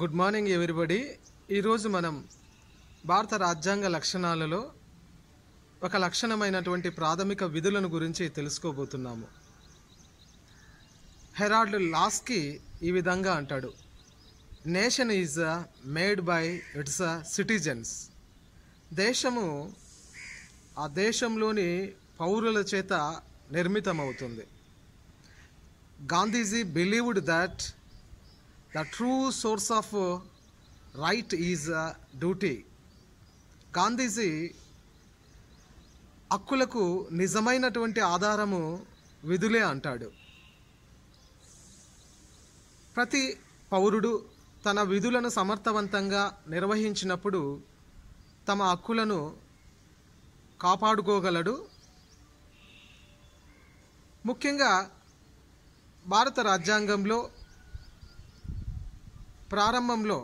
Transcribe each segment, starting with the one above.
good morning everybody ఈరోజు మనం భారత రాజ్యాంగ లక్షణాలలో ఒక లక్షణమైనటువంటి ప్రాథమిక విధులను గురించి తెలుసుకోబోతున్నాము హెరాల్డ్ లాస్కి ఈ విధంగా అంటాడు nation is made by its a citizens దేశము ఆ దేశంలోని పౌరుల చేత నిర్మితమవుతుంది Gandhiji believed that the true source of right is duty Gandhiji హక్కులకు నిజమైనటువంటి ఆధారము విధులే అంటాడు ప్రతి పౌరుడు తన విధులను సమర్థవంతంగా నిర్వహించినప్పుడు తమ హక్కులను కాపాడుకోగలడు ముఖ్యంగా భారత రాజ్యాంగంలో ప్రారంభంలో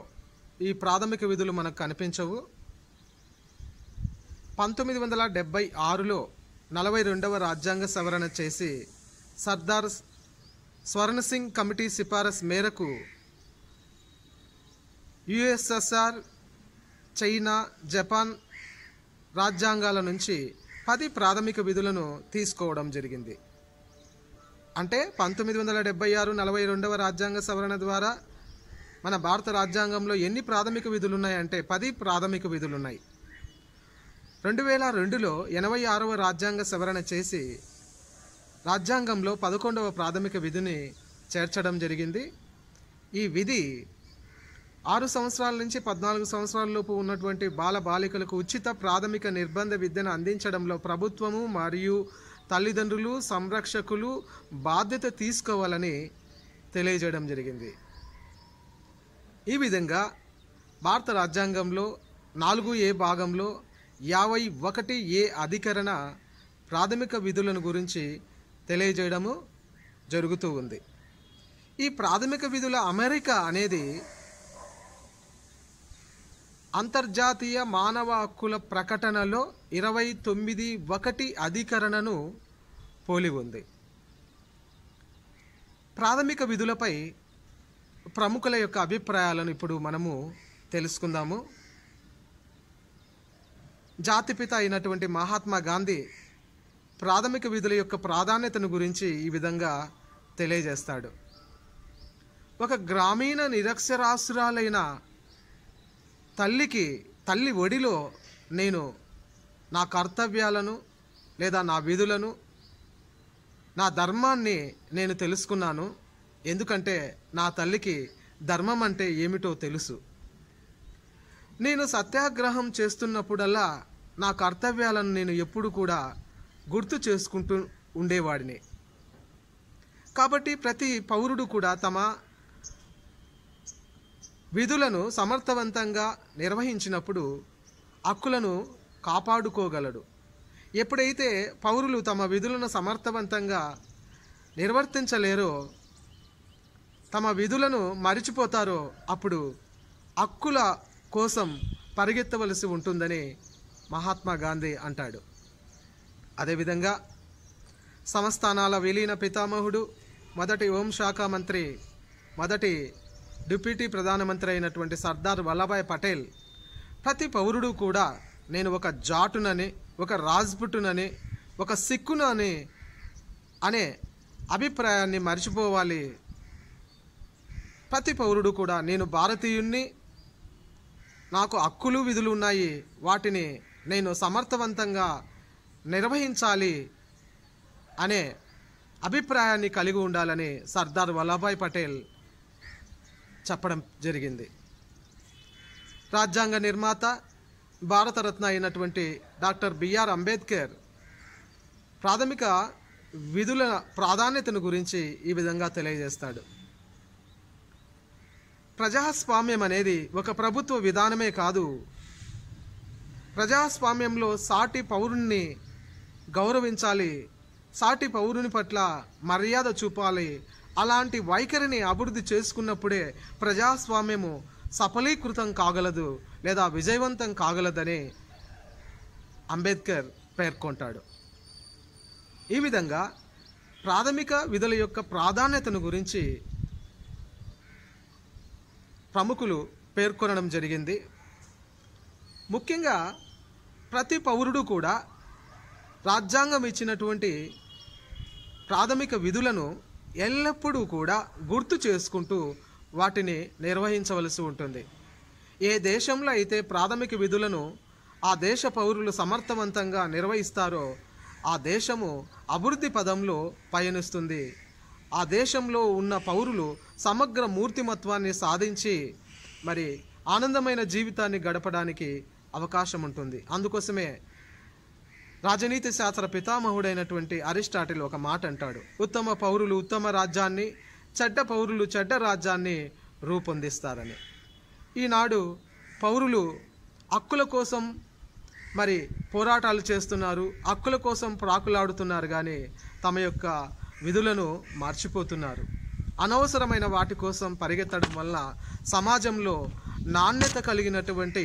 ఈ ప్రాథమిక విధులు మనకు కనిపించవు పంతొమ్మిది వందల డెబ్బై ఆరులో నలభై రెండవ రాజ్యాంగ సవరణ చేసి సర్దార్ స్వర్ణ సింగ్ కమిటీ సిఫారసు మేరకు యుఎస్ఎస్ఆర్ చైనా జపాన్ రాజ్యాంగాల నుంచి పది ప్రాథమిక విధులను తీసుకోవడం జరిగింది అంటే పంతొమ్మిది వందల డెబ్బై ఆరు నలభై రెండవ రాజ్యాంగ సవరణ ద్వారా మన భారత రాజ్యాంగంలో ఎన్ని ప్రాథమిక విధులు ఉన్నాయంటే పది ప్రాథమిక విధులు ఉన్నాయి రెండు వేల రెండులో ఎనభై ఆరవ రాజ్యాంగ సవరణ చేసి రాజ్యాంగంలో పదకొండవ ప్రాథమిక విధిని చేర్చడం జరిగింది ఈ విధి ఆరు సంవత్సరాల నుంచి పద్నాలుగు సంవత్సరాలలోపు ఉన్నటువంటి బాల బాలికలకు ఉచిత ప్రాథమిక నిర్బంధ విద్యను అందించడంలో ప్రభుత్వము మరియు తల్లిదండ్రులు సంరక్షకులు బాధ్యత తీసుకోవాలని తెలియజేయడం జరిగింది ఈ విధంగా భారత రాజ్యాంగంలో నాలుగు ఏ భాగంలో యాభై ఒకటి ఏ అధికరణ ప్రాథమిక విధులను గురించి తెలియజేయడము జరుగుతూ ఉంది ఈ ప్రాథమిక విధుల అమెరికా అనేది అంతర్జాతీయ మానవ హక్కుల ప్రకటనలో ఇరవై తొమ్మిది ఒకటి అధికరణను పోలి ఉంది ప్రాథమిక విధులపై ప్రముఖుల యొక్క అభిప్రాయాలను ఇప్పుడు మనము తెలుసుకుందాము జాతిపిత అయినటువంటి మహాత్మా గాంధీ ప్రాథమిక విధుల యొక్క ప్రాధాన్యతను గురించి ఈ విధంగా తెలియజేస్తాడు ఒక గ్రామీణ నిరక్షరాస్యురాలైన తల్లికి తల్లి ఒడిలో నేను నా కర్తవ్యాలను లేదా నా విధులను నా ధర్మాన్ని నేను తెలుసుకున్నాను ఎందుకంటే నా తల్లికి ధర్మం అంటే ఏమిటో తెలుసు నేను సత్యాగ్రహం చేస్తున్నప్పుడల్లా నా కర్తవ్యాలను నేను ఎప్పుడు కూడా గుర్తు చేసుకుంటూ ఉండేవాడిని కాబట్టి ప్రతి పౌరుడు కూడా తమ విధులను సమర్థవంతంగా నిర్వహించినప్పుడు హక్కులను కాపాడుకోగలడు ఎప్పుడైతే పౌరులు తమ విధులను సమర్థవంతంగా నిర్వర్తించలేరో తమ విధులను మరిచిపోతారో అప్పుడు హక్కుల కోసం పరిగెత్తవలసి ఉంటుందని మహాత్మా గాంధీ అంటాడు అదేవిధంగా సంస్థానాల విలీన పితామహుడు మొదటి హోంశాఖ మంత్రి మొదటి డిప్యూటీ ప్రధానమంత్రి అయినటువంటి సర్దార్ వల్లభాయ్ పటేల్ ప్రతి పౌరుడు కూడా నేను ఒక జాటునని ఒక రాజ్పుటునని ఒక సిక్కునని అనే అభిప్రాయాన్ని మర్చిపోవాలి ప్రతి పౌరుడు కూడా నేను భారతీయుణ్ణి నాకు హక్కులు విధులు ఉన్నాయి వాటిని నేను సమర్థవంతంగా నిర్వహించాలి అనే అభిప్రాయాన్ని కలిగి ఉండాలని సర్దార్ వల్లభాయ్ పటేల్ చెప్పడం జరిగింది రాజ్యాంగ నిర్మాత భారతరత్న అయినటువంటి డాక్టర్ బిఆర్ అంబేద్కర్ ప్రాథమిక విధుల ప్రాధాన్యతను గురించి ఈ విధంగా తెలియజేస్తాడు ప్రజాస్వామ్యం అనేది ఒక ప్రభుత్వ విధానమే కాదు ప్రజాస్వామ్యంలో సాటి పౌరుణ్ణి గౌరవించాలి సాటి పౌరుని పట్ల మర్యాద చూపాలి అలాంటి వైఖరిని అభివృద్ధి చేసుకున్నప్పుడే ప్రజాస్వామ్యము సఫలీకృతం కాగలదు లేదా విజయవంతం కాగలదని అంబేద్కర్ పేర్కొంటాడు ఈ విధంగా ప్రాథమిక విధుల యొక్క ప్రాధాన్యతను గురించి ప్రముఖులు పేర్కొనడం జరిగింది ముఖ్యంగా ప్రతి పౌరుడు కూడా రాజ్యాంగం ఇచ్చినటువంటి ప్రాథమిక విధులను ఎల్లప్పుడూ కూడా గుర్తు చేసుకుంటూ వాటిని నిర్వహించవలసి ఉంటుంది ఏ దేశంలో అయితే ప్రాథమిక విధులను ఆ దేశ పౌరులు సమర్థవంతంగా నిర్వహిస్తారో ఆ దేశము అభివృద్ధి పదంలో పయనిస్తుంది ఆ దేశంలో ఉన్న పౌరులు సమగ్ర మూర్తిమత్వాన్ని సాధించి మరి ఆనందమైన జీవితాన్ని గడపడానికి అవకాశం ఉంటుంది అందుకోసమే రాజనీతి శాస్త్ర పితామహుడైనటువంటి అరిస్టాటిల్ ఒక మాట అంటాడు ఉత్తమ పౌరులు ఉత్తమ రాజ్యాన్ని చెడ్డ పౌరులు చెడ్డ రాజ్యాన్ని రూపొందిస్తారని ఈనాడు పౌరులు హక్కుల కోసం మరి పోరాటాలు చేస్తున్నారు హక్కుల కోసం ప్రాకులాడుతున్నారు కానీ తమ యొక్క విధులను మర్చిపోతున్నారు అనవసరమైన వాటి కోసం పరిగెత్తడం వల్ల సమాజంలో నాణ్యత కలిగినటువంటి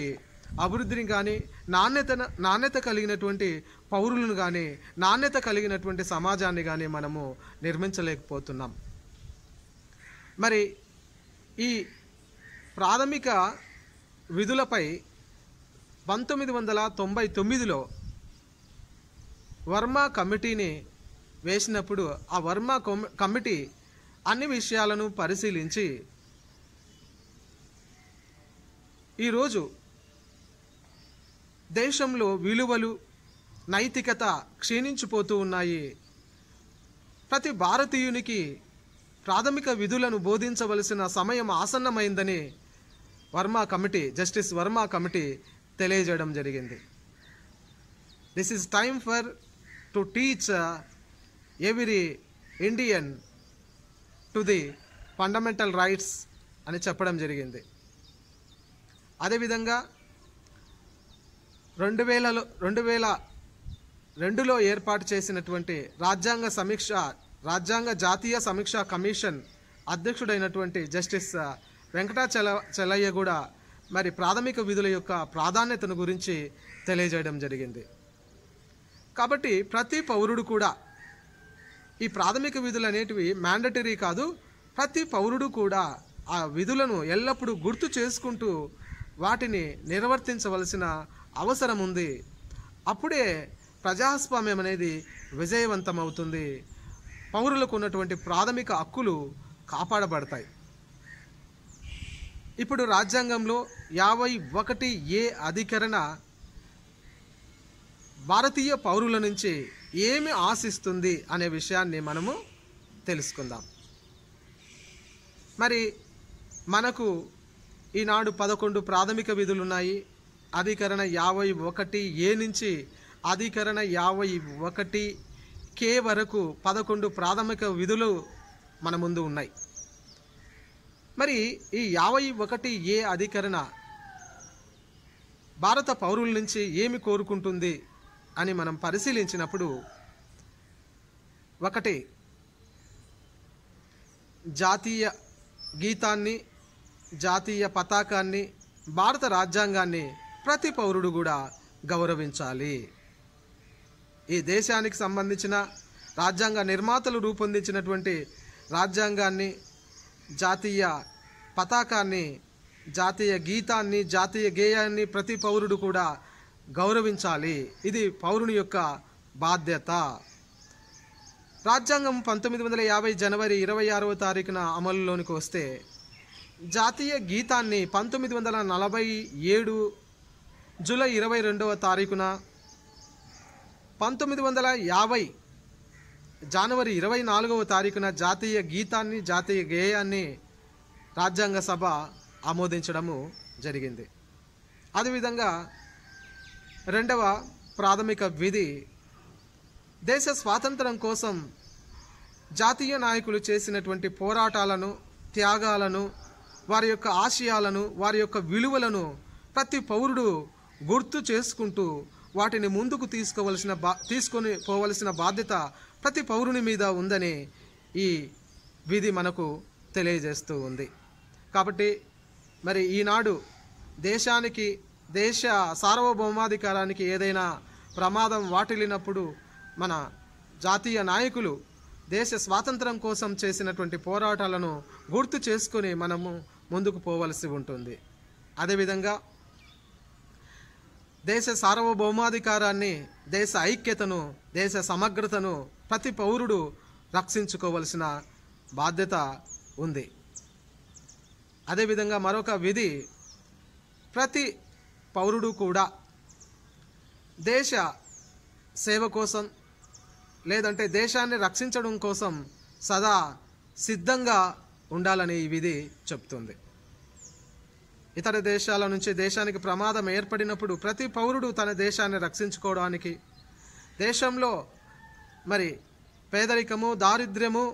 అభివృద్ధిని కానీ నాణ్యత నాణ్యత కలిగినటువంటి పౌరులను కానీ నాణ్యత కలిగినటువంటి సమాజాన్ని కానీ మనము నిర్మించలేకపోతున్నాం మరి ఈ ప్రాథమిక విధులపై పంతొమ్మిది వందల తొంభై తొమ్మిదిలో వర్మ కమిటీని వేసినప్పుడు ఆ వర్మ కమిటీ అన్ని విషయాలను పరిశీలించి ఈరోజు దేశంలో విలువలు నైతికత క్షీణించిపోతూ ఉన్నాయి ప్రతి భారతీయునికి ప్రాథమిక విధులను బోధించవలసిన సమయం ఆసన్నమైందని Verma committee justice Verma committee తెలియజేయడం జరిగింది this is time for to teach every Indian to the fundamental rights అని చెప్పడం జరిగింది అదేవిధంగా రెండు వేలలో రెండు వేల రెండులో ఏర్పాటు చేసినటువంటి రాజ్యాంగ సమీక్ష రాజ్యాంగ జాతీయ సమీక్ష కమిషన్ అధ్యక్షుడైనటువంటి జస్టిస్ వెంకటాచల చెలయ్య కూడా మరి ప్రాథమిక విధుల యొక్క ప్రాధాన్యతను గురించి తెలియజేయడం జరిగింది కాబట్టి ప్రతి పౌరుడు కూడా ఈ ప్రాథమిక విధులు అనేటివి మ్యాండటరీ కాదు ప్రతి పౌరుడు కూడా ఆ విధులను ఎల్లప్పుడూ గుర్తు చేసుకుంటూ వాటిని నిర్వర్తించవలసిన అవసరం ఉంది అప్పుడే ప్రజాస్వామ్యం అనేది విజయవంతమవుతుంది పౌరులకు ఉన్నటువంటి ప్రాథమిక హక్కులు కాపాడబడతాయి ఇప్పుడు రాజ్యాంగంలో యాభై ఒకటి ఏ అధికరణ భారతీయ పౌరుల నుంచి ఏమి ఆశిస్తుంది అనే విషయాన్ని మనము తెలుసుకుందాం మరి మనకు ఈనాడు పదకొండు ప్రాథమిక విధులు ఉన్నాయి అధికరణ యాభై ఒకటి ఏ నుంచి అధికరణ యాభై ఒకటి కే వరకు పదకొండు ప్రాథమిక విధులు మన ముందు ఉన్నాయి మరి ఈ యాభై ఒకటి ఏ అధికరణ భారత పౌరుల నుంచి ఏమి కోరుకుంటుంది అని మనం పరిశీలించినప్పుడు ఒకటి జాతీయ గీతాన్ని జాతీయ పతాకాన్ని భారత రాజ్యాంగాన్ని ప్రతి పౌరుడు కూడా గౌరవించాలి ఈ దేశానికి సంబంధించిన రాజ్యాంగ నిర్మాతలు రూపొందించినటువంటి రాజ్యాంగాన్ని జాతీయ పతాకాన్ని జాతీయ గీతాన్ని జాతీయ గేయాన్ని ప్రతి పౌరుడు కూడా గౌరవించాలి ఇది పౌరుని యొక్క బాధ్యత రాజ్యాంగం పంతొమ్మిది వందల యాభై జనవరి ఇరవై ఆరవ తారీఖున అమలులోనికి వస్తే జాతీయ గీతాన్ని పంతొమ్మిది వందల నలభై ఏడు జూలై ఇరవై రెండవ తారీఖున పంతొమ్మిది వందల యాభై జనవరి ఇరవై నాలుగవ తారీఖున జాతీయ గీతాన్ని జాతీయ గేయాన్ని రాజ్యాంగ సభ ఆమోదించడము జరిగింది అదేవిధంగా రెండవ ప్రాథమిక విధి దేశ స్వాతంత్రం కోసం జాతీయ నాయకులు చేసినటువంటి పోరాటాలను త్యాగాలను వారి యొక్క ఆశయాలను వారి యొక్క విలువలను ప్రతి పౌరుడు గుర్తు చేసుకుంటూ వాటిని ముందుకు తీసుకోవలసిన బా తీసుకొని పోవలసిన బాధ్యత ప్రతి పౌరుని మీద ఉందని ఈ విధి మనకు తెలియజేస్తూ ఉంది కాబట్టి మరి ఈనాడు దేశానికి దేశ సార్వభౌమాధికారానికి ఏదైనా ప్రమాదం వాటిల్లినప్పుడు మన జాతీయ నాయకులు దేశ స్వాతంత్రం కోసం చేసినటువంటి పోరాటాలను గుర్తు చేసుకుని మనము ముందుకు పోవలసి ఉంటుంది అదేవిధంగా దేశ సార్వభౌమాధికారాన్ని దేశ ఐక్యతను దేశ సమగ్రతను ప్రతి పౌరుడు రక్షించుకోవలసిన బాధ్యత ఉంది అదేవిధంగా మరొక విధి ప్రతి పౌరుడు కూడా దేశ సేవ కోసం లేదంటే దేశాన్ని రక్షించడం కోసం సదా సిద్ధంగా ఉండాలని ఈ విధి చెప్తుంది ఇతర దేశాల నుంచి దేశానికి ప్రమాదం ఏర్పడినప్పుడు ప్రతి పౌరుడు తన దేశాన్ని రక్షించుకోవడానికి దేశంలో మరి పేదరికము దారిద్ర్యము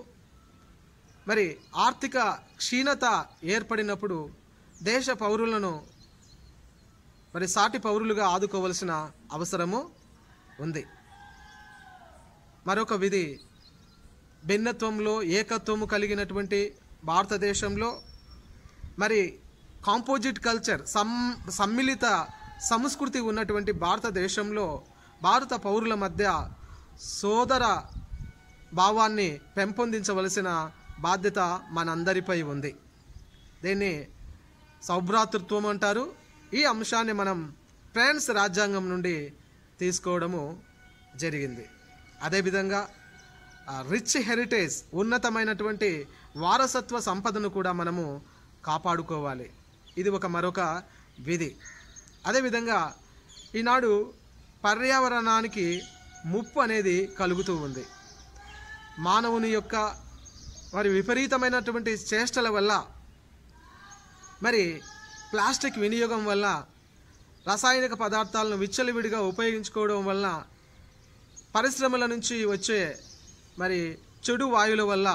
మరి ఆర్థిక క్షీణత ఏర్పడినప్పుడు దేశ పౌరులను మరి సాటి పౌరులుగా ఆదుకోవలసిన అవసరము ఉంది మరొక విధి భిన్నత్వంలో ఏకత్వము కలిగినటువంటి భారతదేశంలో మరి కాంపోజిట్ కల్చర్ సం సమ్మిళిత సంస్కృతి ఉన్నటువంటి భారతదేశంలో భారత పౌరుల మధ్య సోదర భావాన్ని పెంపొందించవలసిన బాధ్యత మనందరిపై ఉంది దీన్ని సౌభ్రాతృత్వం అంటారు ఈ అంశాన్ని మనం ఫ్రాన్స్ రాజ్యాంగం నుండి తీసుకోవడము జరిగింది అదేవిధంగా రిచ్ హెరిటేజ్ ఉన్నతమైనటువంటి వారసత్వ సంపదను కూడా మనము కాపాడుకోవాలి ఇది ఒక మరొక విధి అదేవిధంగా ఈనాడు పర్యావరణానికి ముప్పు అనేది కలుగుతూ ఉంది మానవుని యొక్క మరి విపరీతమైనటువంటి చేష్టల వల్ల మరి ప్లాస్టిక్ వినియోగం వల్ల రసాయనిక పదార్థాలను విచ్చలివిడిగా ఉపయోగించుకోవడం వల్ల పరిశ్రమల నుంచి వచ్చే మరి చెడు వాయువుల వల్ల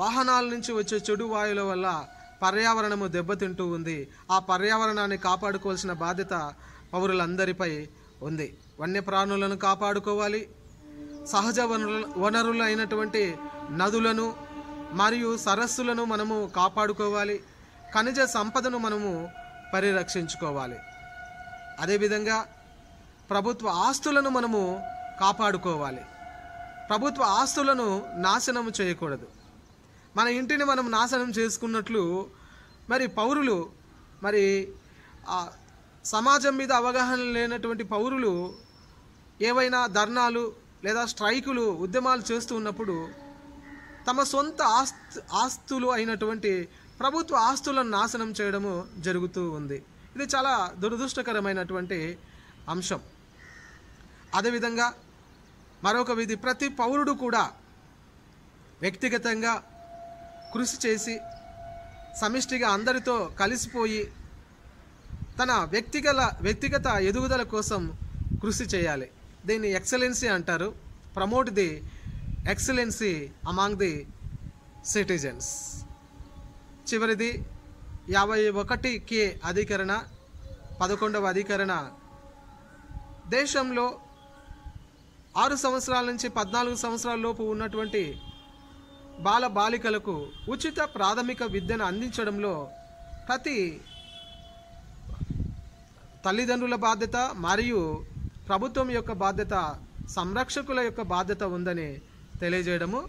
వాహనాల నుంచి వచ్చే చెడు వాయువుల వల్ల పర్యావరణము దెబ్బతింటూ ఉంది ఆ పర్యావరణాన్ని కాపాడుకోవాల్సిన బాధ్యత పౌరులందరిపై ఉంది వన్యప్రాణులను కాపాడుకోవాలి సహజ వనరులు అయినటువంటి నదులను మరియు సరస్సులను మనము కాపాడుకోవాలి ఖనిజ సంపదను మనము పరిరక్షించుకోవాలి అదేవిధంగా ప్రభుత్వ ఆస్తులను మనము కాపాడుకోవాలి ప్రభుత్వ ఆస్తులను నాశనం చేయకూడదు మన ఇంటిని మనం నాశనం చేసుకున్నట్లు మరి పౌరులు మరి సమాజం మీద అవగాహన లేనటువంటి పౌరులు ఏవైనా ధర్నాలు లేదా స్ట్రైకులు ఉద్యమాలు చేస్తూ ఉన్నప్పుడు తమ సొంత ఆస్తు ఆస్తులు అయినటువంటి ప్రభుత్వ ఆస్తులను నాశనం చేయడము జరుగుతూ ఉంది ఇది చాలా దురదృష్టకరమైనటువంటి అంశం అదేవిధంగా మరొక విధి ప్రతి పౌరుడు కూడా వ్యక్తిగతంగా కృషి చేసి సమిష్టిగా అందరితో కలిసిపోయి తన వ్యక్తిగత వ్యక్తిగత ఎదుగుదల కోసం కృషి చేయాలి దీన్ని ఎక్సలెన్సీ అంటారు promote the excellency among the citizens చివరిది యాభై ఒకటి కే అధికరణ పదకొండవ అధికరణ దేశంలో ఆరు సంవత్సరాల నుంచి పద్నాలుగు సంవత్సరాల లోపు ఉన్నటువంటి బాల బాలికలకు ఉచిత ప్రాథమిక విద్యను అందించడంలో ప్రతి తల్లిదండ్రుల బాధ్యత మరియు ప్రభుత్వం యొక్క బాధ్యత సంరక్షకుల యొక్క బాధ్యత ఉందని తెలియజేయడము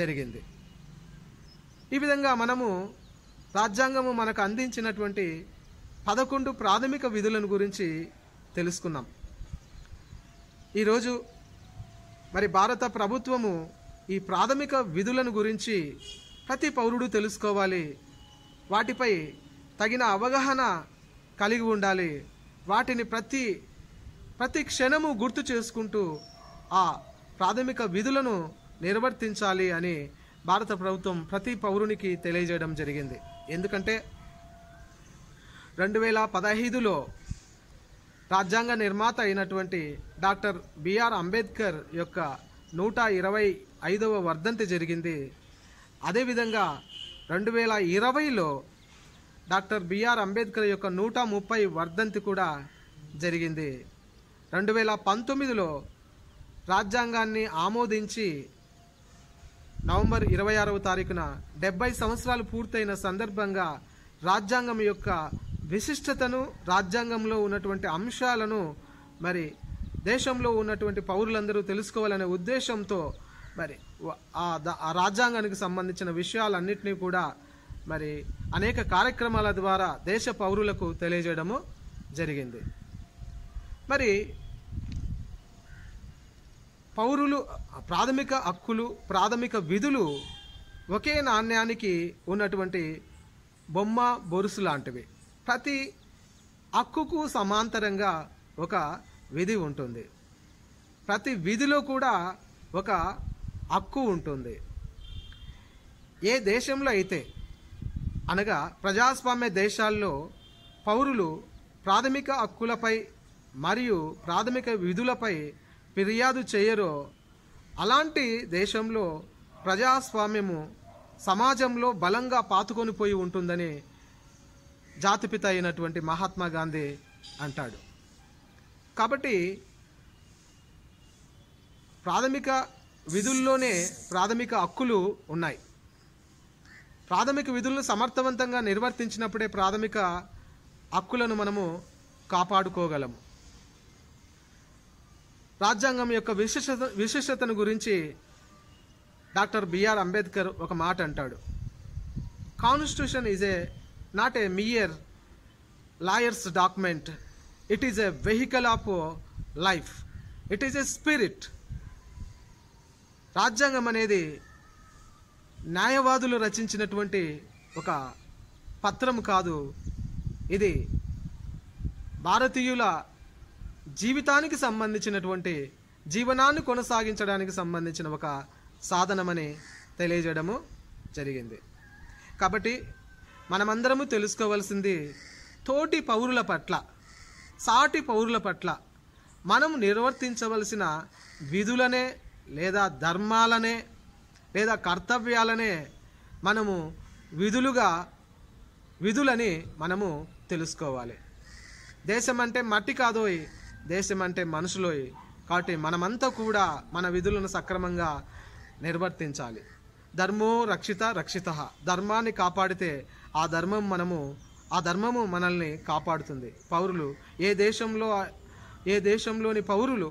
జరిగింది ఈ విధంగా మనము రాజ్యాంగము మనకు అందించినటువంటి పదకొండు ప్రాథమిక విధులను గురించి తెలుసుకున్నాం ఈరోజు మరి భారత ప్రభుత్వము ఈ ప్రాథమిక విధులను గురించి ప్రతి పౌరుడు తెలుసుకోవాలి వాటిపై తగిన అవగాహన కలిగి ఉండాలి వాటిని ప్రతి ప్రతి క్షణము గుర్తు చేసుకుంటూ ఆ ప్రాథమిక విధులను నిర్వర్తించాలి అని భారత ప్రభుత్వం ప్రతి పౌరునికి తెలియజేయడం జరిగింది ఎందుకంటే రెండు వేల పదహైదులో రాజ్యాంగ నిర్మాత అయినటువంటి డాక్టర్ బిఆర్ అంబేద్కర్ యొక్క నూట ఇరవై ఐదవ వర్ధంతి జరిగింది అదేవిధంగా రెండు వేల ఇరవైలో డాక్టర్ బిఆర్ అంబేద్కర్ యొక్క నూట ముప్పై వర్ధంతి కూడా జరిగింది రెండు వేల పంతొమ్మిదిలో రాజ్యాంగాన్ని ఆమోదించి నవంబర్ ఇరవై ఆరవ తారీఖున డెబ్బై సంవత్సరాలు పూర్తయిన సందర్భంగా రాజ్యాంగం యొక్క విశిష్టతను రాజ్యాంగంలో ఉన్నటువంటి అంశాలను మరి దేశంలో ఉన్నటువంటి పౌరులందరూ తెలుసుకోవాలనే ఉద్దేశంతో మరి ఆ రాజ్యాంగానికి సంబంధించిన విషయాలన్నింటినీ కూడా మరి అనేక కార్యక్రమాల ద్వారా దేశ పౌరులకు తెలియజేయడము జరిగింది మరి పౌరులు ప్రాథమిక హక్కులు ప్రాథమిక విధులు ఒకే నాణ్యానికి ఉన్నటువంటి బొమ్మ బొరుసు లాంటివి ప్రతి హక్కుకు సమాంతరంగా ఒక విధి ఉంటుంది ప్రతి విధిలో కూడా ఒక హక్కు ఉంటుంది ఏ దేశంలో అయితే అనగా ప్రజాస్వామ్య దేశాల్లో పౌరులు ప్రాథమిక హక్కులపై మరియు ప్రాథమిక విధులపై ఫిర్యాదు చేయరో అలాంటి దేశంలో ప్రజాస్వామ్యము సమాజంలో బలంగా పాతుకొని పోయి ఉంటుందని జాతిపిత అయినటువంటి మహాత్మా గాంధీ అంటాడు కాబట్టి ప్రాథమిక విధుల్లోనే ప్రాథమిక హక్కులు ఉన్నాయి ప్రాథమిక విధులను సమర్థవంతంగా నిర్వర్తించినప్పుడే ప్రాథమిక హక్కులను మనము కాపాడుకోగలము రాజ్యాంగం యొక్క విశిష్టత విశిష్టతను గురించి డాక్టర్ బిఆర్ అంబేద్కర్ ఒక మాట అంటాడు constitution is a not a mere lawyers document it is a vehicle of life it is a spirit రాజ్యాంగం అనేది న్యాయవాదులు రచించినటువంటి ఒక పత్రం కాదు ఇది భారతీయుల జీవితానికి సంబంధించినటువంటి జీవనాన్ని కొనసాగించడానికి సంబంధించిన ఒక సాధనమని తెలియజేయడము జరిగింది కాబట్టి మనమందరము తెలుసుకోవాల్సింది తోటి పౌరుల పట్ల సాటి పౌరుల పట్ల మనం నిర్వర్తించవలసిన విధులనే లేదా ధర్మాలనే లేదా కర్తవ్యాలనే మనము విధులుగా విధులని మనము తెలుసుకోవాలి దేశం అంటే మట్టి కాదోయి దేశం అంటే మనసులో కాబట్టి మనమంతా కూడా మన విధులను సక్రమంగా నిర్వర్తించాలి ధర్మో రక్షిత రక్షిత ధర్మాన్ని కాపాడితే ఆ ధర్మం మనము ఆ ధర్మము మనల్ని కాపాడుతుంది పౌరులు ఏ దేశంలో ఏ దేశంలోని పౌరులు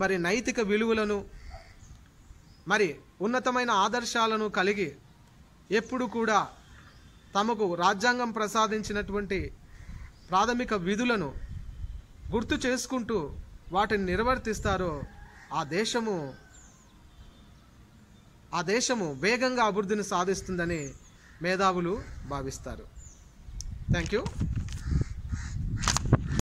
మరి నైతిక విలువలను మరి ఉన్నతమైన ఆదర్శాలను కలిగి ఎప్పుడు కూడా తమకు రాజ్యాంగం ప్రసాదించినటువంటి ప్రాథమిక విధులను గుర్తు చేసుకుంటూ వాటిని నిర్వర్తిస్తారో ఆ దేశము ఆ దేశము వేగంగా అభివృద్ధిని సాధిస్తుందని మేధావులు భావిస్తారు థ్యాంక్ యూ